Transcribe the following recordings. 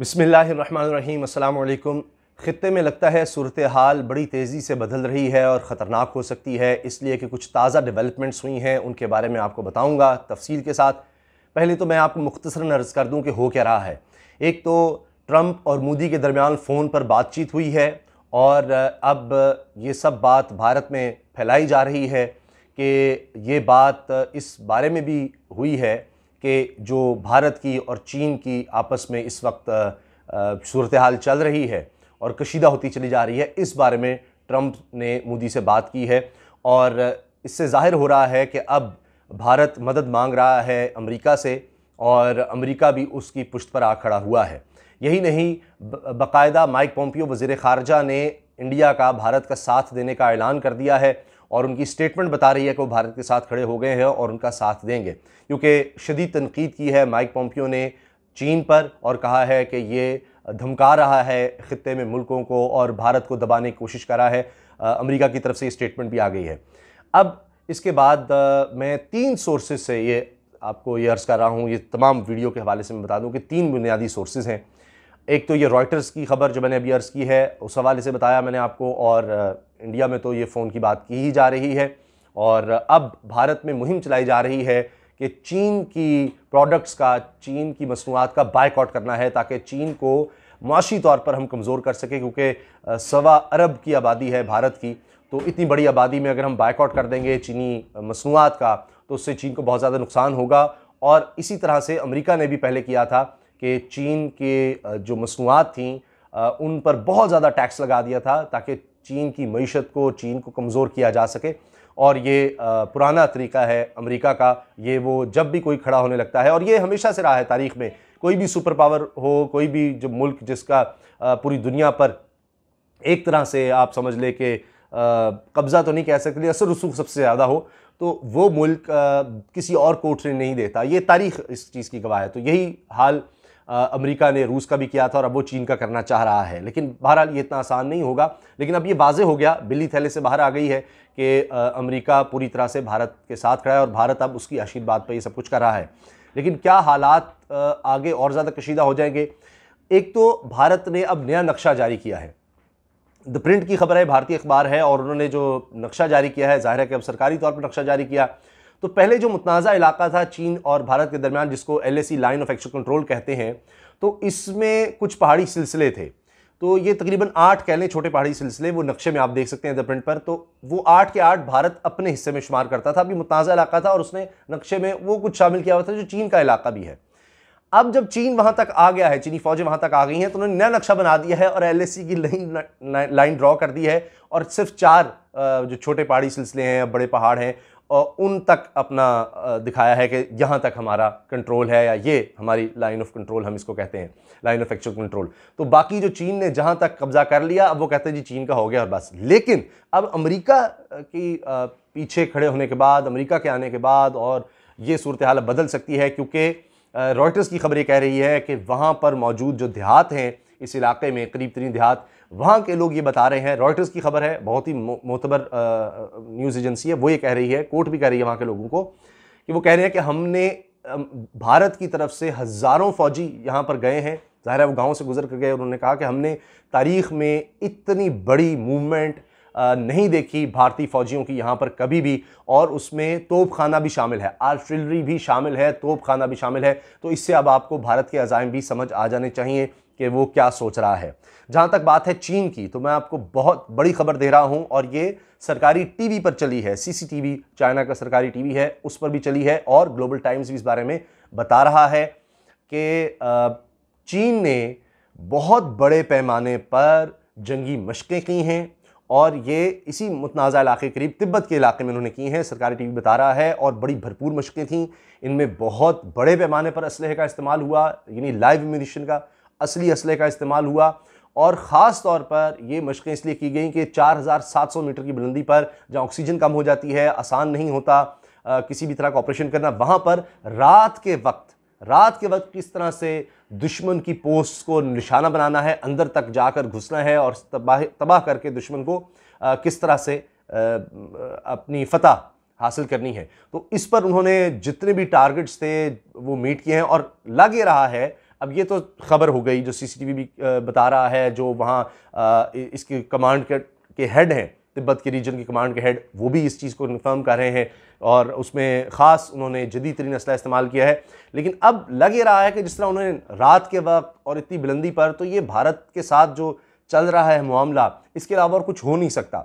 बसमीम् अल्लाम ख़त्े में लगता है सूरत हाल बड़ी तेज़ी से बदल रही है और ख़तरनाक हो सकती है इसलिए कि कुछ ताज़ा डेवलपमेंट्स हुई हैं उनके बारे में आपको बताऊँगा तफसील के साथ पहले तो मैं आपको मुख्तर नर्ज़ कर दूँ कि हो क्या रहा है एक तो ट्रंप और मोदी के दरमियान फ़ोन पर बातचीत हुई है और अब ये सब बात भारत में फैलाई जा रही है कि ये बात इस बारे में भी हुई है कि जो भारत की और चीन की आपस में इस वक्त सूरत हाल चल रही है और कशीदा होती चली जा रही है इस बारे में ट्रंप ने मोदी से बात की है और इससे जाहिर हो रहा है कि अब भारत मदद मांग रहा है अमेरिका से और अमेरिका भी उसकी पुश्त पर आ खड़ा हुआ है यही नहीं बाकायदा माइक पोम्पियो वज़ी ख़ारजा ने इंडिया का भारत का साथ देने का ऐलान कर दिया है और उनकी स्टेटमेंट बता रही है कि वो भारत के साथ खड़े हो गए हैं और उनका साथ देंगे क्योंकि शदीद तनकीद की है माइक पोम्पियो ने चीन पर और कहा है कि ये धमका रहा है ख़त्े में मुल्कों को और भारत को दबाने की कोशिश करा है अमरीका की तरफ से ये स्टेटमेंट भी आ गई है अब इसके बाद मैं तीन सोर्सेज से ये आपको ये अर्ज़ कर रहा हूँ ये तमाम वीडियो के हवाले से मैं बता दूँ कि तीन बुनियादी सोर्सेज हैं एक तो ये रॉयटर्स की खबर जो मैंने अभी अर्ज़ की है उस हवाले से बताया मैंने आपको और इंडिया में तो ये फ़ोन की बात की ही जा रही है और अब भारत में मुहिम चलाई जा रही है कि चीन की प्रोडक्ट्स का चीन की मसनूआत का बायकॉट करना है ताकि चीन को माशी तौर पर हम कमज़ोर कर सकें क्योंकि सवा अरब की आबादी है भारत की तो इतनी बड़ी आबादी में अगर हम बायकॉट कर देंगे चीनी मसनूआत का तो उससे चीन को बहुत ज़्यादा नुकसान होगा और इसी तरह से अमेरिका ने भी पहले किया था कि चीन के जो मसनूआत थी उन पर बहुत ज़्यादा टैक्स लगा दिया था ताकि चीन की मीशत को चीन को कमज़ोर किया जा सके और ये पुराना तरीका है अमेरिका का ये वो जब भी कोई खड़ा होने लगता है और ये हमेशा से रहा है तारीख में कोई भी सुपर पावर हो कोई भी जो मुल्क जिसका पूरी दुनिया पर एक तरह से आप समझ लें कि कब्ज़ा तो नहीं कह सकते असर रसूख सबसे ज़्यादा हो तो वो मुल्क किसी और कोठरी नहीं देता ये तारीख इस चीज़ की गवाह है तो यही हाल अमेरिका ने रूस का भी किया था और अब वो चीन का करना चाह रहा है लेकिन बहरहाल ये इतना आसान नहीं होगा लेकिन अब ये वाजे हो गया बिल्ली थैले से बाहर आ गई है कि अमेरिका पूरी तरह से भारत के साथ खड़ा है और भारत अब उसकी आशीर्वाद पर ये सब कुछ कर रहा है लेकिन क्या हालात आगे और ज़्यादा कशीदा हो जाएंगे एक तो भारत ने अब नया नक्शा जारी किया है द प्रिंट की खबर है भारतीय अखबार है और उन्होंने जो नक्शा जारी किया है जाहिर है कि अब सरकारी तौर पर नक्शा जारी किया तो पहले जो मुतनाज़ा इलाका था चीन और भारत के दरमियान जिसको L line of action control कहते हैं तो इसमें कुछ पहाड़ी सिलसिले थे तो ये तकरीबन आठ कह लें छोटे पहाड़ी सिलसिले वो नक्शे में आप देख सकते हैं प्रिंट पर तो वो आठ के आठ भारत अपने हिस्से में शुमार करता था अभी मुतनाज़ा इलाका था और उसने नक्शे में वो कुछ शामिल किया हुआ था जो चीन का इलाका भी है अब जब चीन वहाँ तक आ गया है चीनी फौजें वहाँ तक आ गई हैं तो उन्होंने नया नक्शा बना दिया है और एल की लाइन लाइन ड्रॉ कर दी है और सिर्फ चार जो छोटे पहाड़ी सिलसिले हैं बड़े पहाड़ हैं और उन तक अपना दिखाया है कि यहाँ तक हमारा कंट्रोल है या ये हमारी लाइन ऑफ कंट्रोल हम इसको कहते हैं लाइन ऑफ एक्चुअल कंट्रोल तो बाकी जो चीन ने जहाँ तक कब्जा कर लिया अब वो कहते हैं जी चीन का हो गया और बस लेकिन अब अमेरिका की पीछे खड़े होने के बाद अमेरिका के आने के बाद और ये सूरत हाल बदल सकती है क्योंकि रॉयटर्स की खबरें कह रही है कि वहाँ पर मौजूद जो देहात हैं इस इलाके में करीब तरीन देहात वहाँ के लोग ये बता रहे हैं रॉयटर्स की खबर है बहुत ही मोतबर न्यूज़ एजेंसी है वो ये कह रही है कोर्ट भी कह रही है वहाँ के लोगों को कि वो कह रहे हैं कि हमने भारत की तरफ से हज़ारों फौजी यहाँ पर गए हैं ज़ाहिर है वो गाँव से गुजर कर गए उन्होंने कहा कि हमने तारीख में इतनी बड़ी मूवमेंट नहीं देखी भारतीय फौजियों की यहाँ पर कभी भी और उसमें तोपखाना भी शामिल है आर्टिलरी भी शामिल है तोपखाना भी शामिल है तो इससे अब आपको भारत के अजायम भी समझ आ जाने चाहिए कि वो क्या सोच रहा है जहाँ तक बात है चीन की तो मैं आपको बहुत बड़ी खबर दे रहा हूँ और ये सरकारी टीवी पर चली है सीसीटीवी चाइना का सरकारी टीवी है उस पर भी चली है और ग्लोबल टाइम्स भी इस बारे में बता रहा है कि चीन ने बहुत बड़े पैमाने पर जंगी मशक़ें की हैं और ये इसी मुतनाज़ा इलाके करीब तिब्बत के इलाके में उन्होंने की हैं सरकारी टीवी बता रहा है और बड़ी भरपूर मशक़ें थीं इनमें बहुत बड़े पैमाने पर इसलहे का इस्तेमाल हुआ यानी लाइव म्यूनिशन का असली असले का इस्तेमाल हुआ और ख़ास तौर पर ये मशक़ें इसलिए की गई कि 4,700 मीटर की बुलंदी पर जहाँ ऑक्सीजन कम हो जाती है आसान नहीं होता आ, किसी भी तरह का ऑपरेशन करना वहाँ पर रात के वक्त रात के वक्त किस तरह से दुश्मन की पोस्ट को निशाना बनाना है अंदर तक जाकर घुसना है और तबाह तबाह करके दुश्मन को आ, किस तरह से आ, अपनी फतह हासिल करनी है तो इस पर उन्होंने जितने भी टारगेट्स थे वो मीट किए हैं और लग ये रहा है अब ये तो खबर हो गई जो सीसीटीवी भी बता रहा है जो वहाँ इसके कमांड के हेड हैं तिब्बत के रीजन के कमांड के हेड वो भी इस चीज़ को कन्फर्म कर रहे हैं और उसमें ख़ास उन्होंने जदी तरीन असला इस्तेमाल किया है लेकिन अब लग ही रहा है कि जिस तरह उन्होंने रात के वक्त और इतनी बुलंदी पर तो ये भारत के साथ जो चल रहा है मामला इसके अलावा और कुछ हो नहीं सकता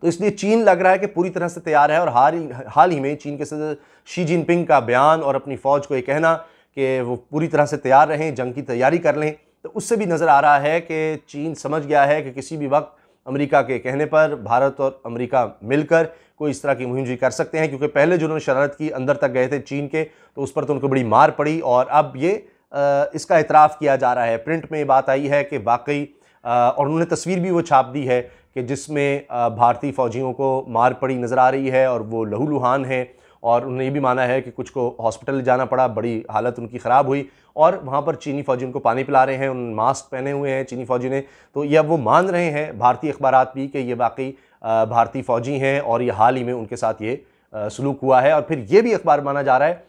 तो इसलिए चीन लग रहा है कि पूरी तरह से तैयार है और हाल ही हाल ही में चीन के सदर शी जिनपिंग का बयान और अपनी फ़ौज को ये कहना कि वो पूरी तरह से तैयार रहें जंग की तैयारी कर लें तो उससे भी नज़र आ रहा है कि चीन समझ गया है कि किसी भी वक्त अमेरिका के कहने पर भारत और अमेरिका मिलकर कोई इस तरह की मुहिम जी कर सकते हैं क्योंकि पहले जो उन्होंने शरारत की अंदर तक गए थे चीन के तो उस पर तो उनको बड़ी मार पड़ी और अब ये आ, इसका इतराफ़ किया जा रहा है प्रिंट में बात आई है कि वाकई और उन्होंने तस्वीर भी वो छाप दी है कि जिसमें भारतीय फ़ौजियों को मार पड़ी नज़र आ रही है और वो लहूलुहान हैं और उन्होंने ये भी माना है कि कुछ को हॉस्पिटल ले जाना पड़ा बड़ी हालत उनकी ख़राब हुई और वहाँ पर चीनी फौजी उनको पानी पिला रहे हैं उन मास्क पहने हुए हैं चीनी फौजी ने तो यह वो मान रहे हैं भारतीय अखबार भी कि ये वाकई भारतीय फ़ौजी हैं और ये हाल ही में उनके साथ ये सलूक हुआ है और फिर ये भी अखबार माना जा रहा है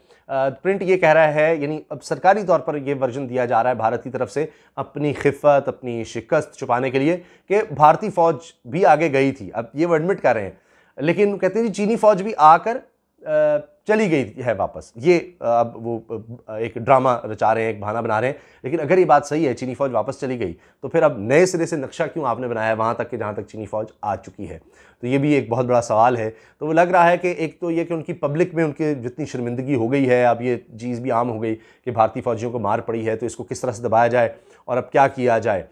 प्रिंट ये कह रहा है यानी अब सरकारी तौर पर यह वर्जन दिया जा रहा है भारत की तरफ से अपनी खिफत अपनी शिकस्त छुपाने के लिए कि भारतीय फ़ौज भी आगे गई थी अब ये वो एडमिट कर रहे हैं लेकिन कहते हैं जी चीनी फ़ौज भी आकर चली गई है वापस ये अब वो एक ड्रामा रचा रहे हैं एक बहाना बना रहे हैं लेकिन अगर ये बात सही है चीनी फौज वापस चली गई तो फिर अब नए सिरे से नक्शा क्यों आपने बनाया है वहाँ तक कि जहाँ तक चीनी फौज आ चुकी है तो ये भी एक बहुत बड़ा सवाल है तो वो लग रहा है कि एक तो ये कि उनकी पब्लिक में उनकी जितनी शर्मिंदगी हो गई है अब ये चीज़ भी आम हो गई कि भारतीय फौजियों को मार पड़ी है तो इसको किस तरह से दबाया जाए और अब क्या किया जाए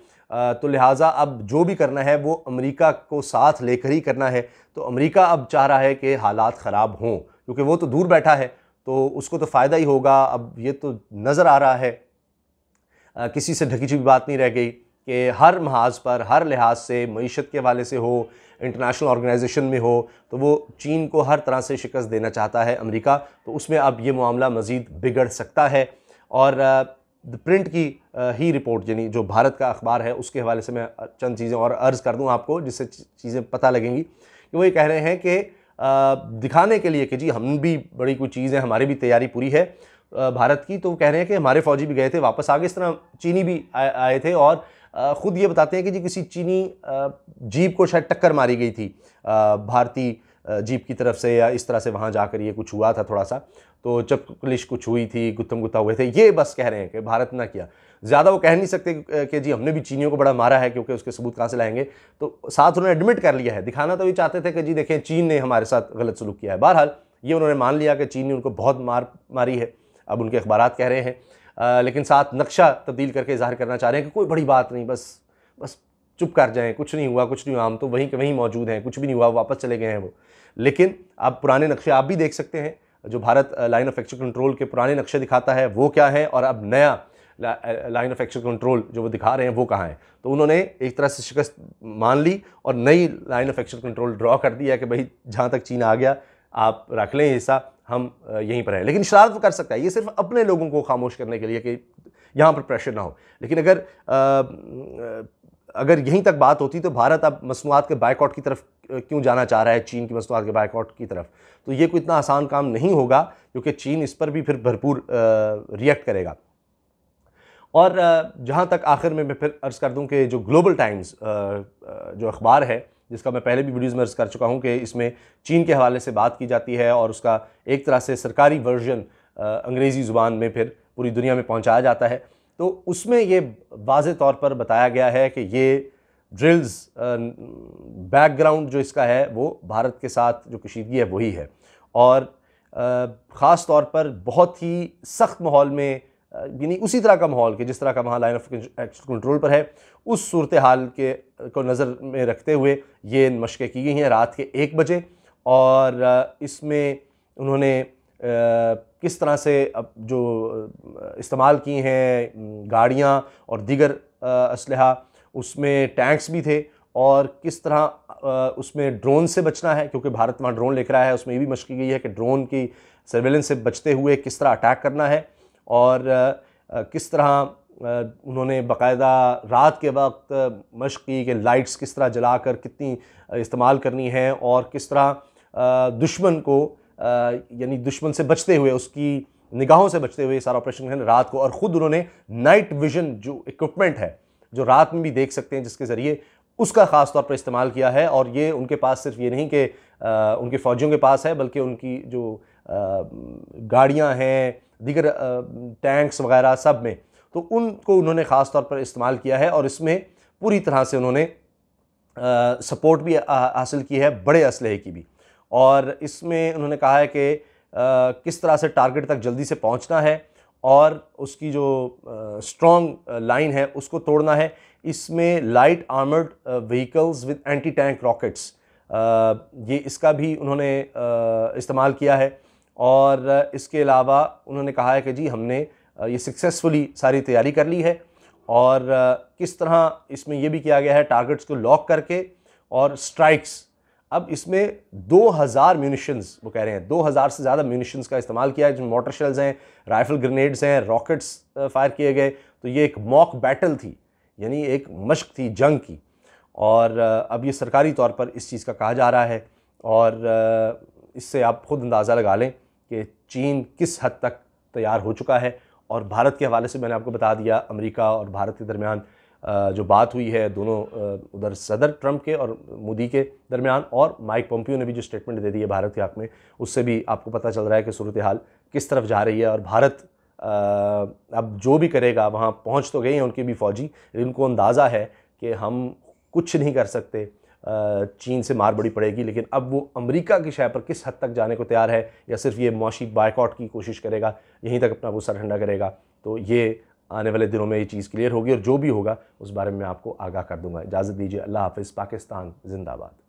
तो लिहाजा अब जो भी करना है वो अमेरिका को साथ लेकर ही करना है तो अमेरिका अब चाह रहा है कि हालात ख़राब हों क्योंकि वो तो दूर बैठा है तो उसको तो फ़ायदा ही होगा अब ये तो नज़र आ रहा है आ, किसी से ढकी छुपी बात नहीं रह गई कि हर महाज पर हर लिहाज से मीशत के हवाले से हो इंटरनेशनल ऑर्गेनाइजेशन में हो तो वो चीन को हर तरह से शिकस्त देना चाहता है अमेरिका तो उसमें अब ये मामला मज़ीद बिगड़ सकता है और द प्रिंट की ही रिपोर्ट यानी जो भारत का अखबार है उसके हवाले से मैं चंद चीज़ें और अर्ज़ कर दूँ आपको जिससे चीज़ें पता लगेंगी कि वो ये कह रहे हैं कि दिखाने के लिए कि जी हम भी बड़ी कोई चीज़ है हमारी भी तैयारी पूरी है भारत की तो कह रहे हैं कि हमारे फौजी भी गए थे वापस आगे इस तरह चीनी भी आए, आए थे और ख़ुद ये बताते हैं कि जी किसी चीनी जीप को शायद टक्कर मारी गई थी भारतीय जीप की तरफ से या इस तरह से वहाँ जाकर ये कुछ हुआ था थोड़ा सा तो चपकलिश कुछ हुई थी गुत्तम गुत्ता हुए थे ये बस कह रहे हैं कि भारत ना किया ज़्यादा वो कह नहीं सकते कि जी हमने भी चीनियों को बड़ा मारा है क्योंकि उसके सबूत कहाँ से लाएंगे तो साथ उन्होंने एडमिट कर लिया है दिखाना तो ये चाहते थे कि जी देखें चीन ने हमारे साथ गलत सलूक किया है बहरहाल ये उन्होंने मान लिया कि चीन ने उनको बहुत मार मारी है अब उनके अखबार कह रहे हैं लेकिन साथ नक्शा तब्दील करके इजहार करना चाह रहे हैं कि कोई बड़ी बात नहीं बस बस चुप कर जाएं कुछ नहीं हुआ कुछ नहीं हुआ हम तो वहीं के वहीं मौजूद हैं कुछ भी नहीं हुआ वापस चले गए हैं वो लेकिन आप पुराने नक्शे आप भी देख सकते हैं जो Bharat line of actual control के पुराने नक्शे दिखाता है वो क्या है और अब नया लाइन ऑफ एक्शन कंट्रोल जो वो दिखा रहे हैं वो कहाँ है तो उन्होंने एक तरह से शिकस्त मान ली और नई line of action control draw कर दिया कि भाई जहाँ तक चीन आ गया आप रख लें हिस्सा हम यहीं पर हैं लेकिन शरारत तो कर सकता है ये सिर्फ अपने लोगों को खामोश करने के लिए कि यहाँ पर प्रेशर ना हो लेकिन अगर अगर यहीं तक बात होती तो भारत अब मसनूआत के बायकॉट की तरफ क्यों जाना चाह रहा है चीन की मसनूआत के बायकॉट की तरफ तो ये कोई इतना आसान काम नहीं होगा क्योंकि चीन इस पर भी फिर भरपूर रिएक्ट करेगा और जहाँ तक आखिर में मैं फिर अर्ज़ कर दूँ कि जो ग्लोबल टाइम्स जो अखबार है जिसका मैं पहले भी वीडियोस में अर्ज़ कर चुका हूँ कि इसमें चीन के हवाले से बात की जाती है और उसका एक तरह से सरकारी वर्जन अंग्रेज़ी ज़ुबान में फिर पूरी दुनिया में पहुँचाया जाता है तो उसमें ये वाज तौर पर बताया गया है कि ये ड्रिल्स बैकग्राउंड जो इसका है वो भारत के साथ जो कशीदगी है वही है और ख़ास तौर पर बहुत ही सख्त माहौल में यानी उसी तरह का माहौल कि जिस तरह का वहाँ लाइन ऑफ कंट्रोल पर है उस सूरत हाल के को नज़र में रखते हुए ये मशक़ें की गई हैं रात के एक बजे और इसमें उन्होंने किस तरह से अब जो इस्तेमाल की हैं गाड़ियाँ और दीगर इसलहा उसमें टैंक्स भी थे और किस तरह उसमें ड्रोन से बचना है क्योंकि भारत वहाँ ड्रोन लेकर आया है उसमें ये भी मशक की गई है कि ड्रोन की सर्वेलेंस से बचते हुए किस तरह अटैक करना है और किस तरह उन्होंने बाकायदा रात के वक्त मशक की कि लाइट्स किस तरह जला कर कितनी इस्तेमाल करनी है और किस तरह दुश्मन को यानी दुश्मन से बचते हुए उसकी निगाहों से बचते हुए सारा ऑपरेशन करें रात को और ख़ुद उन्होंने नाइट विजन जो इक्विपमेंट है जो रात में भी देख सकते हैं जिसके ज़रिए उसका ख़ास तौर पर इस्तेमाल किया है और ये उनके पास सिर्फ ये नहीं कि उनके फ़ौजियों के पास है बल्कि उनकी जो गाड़ियाँ हैं दीगर टैंक्स वगैरह सब में तो उनको उन्होंने ख़ास तौर पर इस्तेमाल किया है और इसमें पूरी तरह से उन्होंने सपोर्ट भी हासिल की है बड़े असलहे की भी और इसमें उन्होंने कहा है कि किस तरह से टारगेट तक जल्दी से पहुंचना है और उसकी जो स्ट्रॉन्ग लाइन है उसको तोड़ना है इसमें light armoured vehicles with anti tank rockets ये इसका भी उन्होंने इस्तेमाल किया है और इसके अलावा उन्होंने कहा है कि जी हमने ये सक्सेसफुली सारी तैयारी कर ली है और किस तरह इसमें यह भी किया गया है टारगेट्स को लॉक करके और स्ट्राइक्स अब इसमें 2000 म्यूनिशंस वो कह रहे हैं 2000 से ज़्यादा म्यूनिशंस का इस्तेमाल किया है जिसमें मोटर शेल्स हैं राइफल ग्रेनेड्स हैं रॉकेट्स फायर किए गए तो ये एक मॉक बैटल थी यानी एक मश्क थी जंग की और अब ये सरकारी तौर पर इस चीज़ का कहा जा रहा है और इससे आप खुद अंदाज़ा लगा लें कि चीन किस हद तक तैयार हो चुका है और भारत के हवाले से मैंने आपको बता दिया अमरीका और भारत के दरमियान जो बात हुई है दोनों उधर सदर ट्रंप के और मोदी के दरमियान और माइक पोम्पियो ने भी जो स्टेटमेंट दे दी है भारत के हक में उससे भी आपको पता चल रहा है कि सूरत हाल किस तरफ जा रही है और भारत अब जो भी करेगा वहाँ पहुँच तो गए हैं उनके भी फौजी इनको अंदाज़ा है कि हम कुछ नहीं कर सकते चीन से मार बड़ी पड़ेगी लेकिन अब वो अमेरिका की शय पर किस हद तक जाने को तैयार है या सिर्फ ये मुआशी बाइकआउट की कोशिश करेगा यहीं तक अपना गुस्सा ठंडा करेगा तो ये आने वाले दिनों में ये चीज़ क्लियर होगी और जो भी होगा उस बारे में मैं आपको आगाह कर दूंगा इजाज़त दीजिए अल्लाह हाफिज़ पाकिस्तान जिंदाबाद